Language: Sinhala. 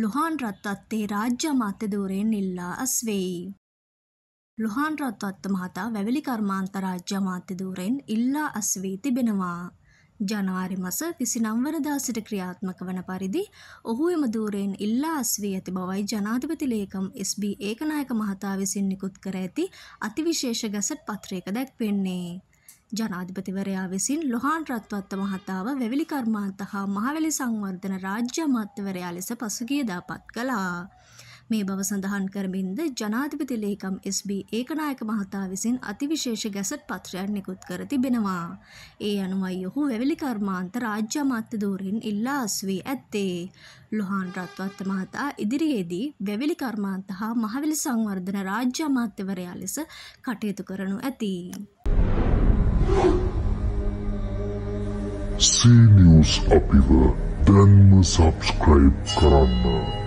ಲುಹಾನ್ ರತ್ತತ್ತೆ ರಾಜ್ಯ ಮಾತೆದೂರೆ ನಿಲ್ಲ ಅಸ್ವೇಯಿ ಲುಹಾನ್ ರತ್ತತ್ ಮಾತ වැවලි කර්මාන්ත රාජ්‍ය මාත්‍යදූරෙන් ඉල්ලා අස්වී තිබෙනවා. ජනවාරි මස විසිනම් වනදා සිට ක්‍රියාත්මක වන පරිදි ඔහු එම දූරයෙන් ඉල්ලා අස්වී ඇති බවයි ජනාධිපති ලේකම් SB ඒකනායක මහතා විසින් නිකුත් කර ඇති අතිවිශේෂ ගැසට් පත්‍රයක දැක්වෙන්නේ. ජනාධිපතිවරයා විසින් ලොහාන් රත්වත්ත මහතාව වැවිලි කර්මාන්ත හා මහවැලි සංවර්ධන රාජ්‍ය අමාත්‍යවරයා ලෙස පසුගියදා පත් කළා. මේ බව සඳහන් කරමින්ද ජනාධිපති ලේකම් SB ඒකනායක මහතා විසින් අතිවිශේෂ ගැසට් පත්‍රයක් නිකුත් කර තිබෙනවා. ඒ අනුවයි ඔහු වැවිලි කර්මාන්ත රාජ්‍ය අමාත්‍ය ධූරෙන් ඉල්ලා අස්වී ඇත්තේ. ලොහාන් රත්වත්ත මහතා ඉදිරියේදී වැවිලි කර්මාන්ත හා මහවැලි සංවර්ධන රාජ්‍ය අමාත්‍යවරයා ලෙස කටයුතු කරනු ඇති. see news up then subscribe karanna